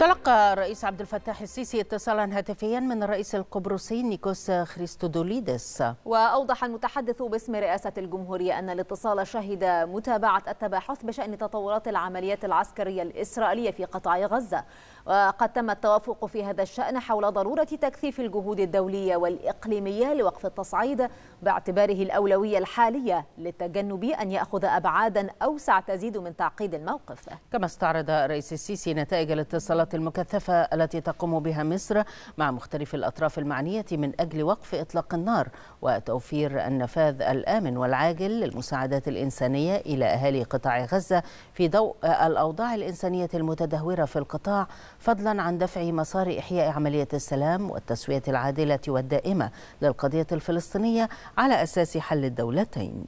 تلقى الرئيس عبد الفتاح السيسي اتصالا هاتفيا من الرئيس القبرصي نيكوس خريستودوليدس واوضح المتحدث باسم رئاسه الجمهوريه ان الاتصال شهد متابعه التباحث بشان تطورات العمليات العسكريه الاسرائيليه في قطاع غزه وقد تم التوافق في هذا الشأن حول ضرورة تكثيف الجهود الدولية والإقليمية لوقف التصعيد باعتباره الأولوية الحالية للتجنب أن يأخذ أبعادا أوسع تزيد من تعقيد الموقف كما استعرض رئيس السيسي نتائج الاتصالات المكثفة التي تقوم بها مصر مع مختلف الأطراف المعنية من أجل وقف إطلاق النار وتوفير النفاذ الآمن والعاجل للمساعدات الإنسانية إلى أهالي قطاع غزة في ضوء الأوضاع الإنسانية المتدهورة في القطاع فضلا عن دفع مسار إحياء عملية السلام والتسوية العادلة والدائمة للقضية الفلسطينية على أساس حل الدولتين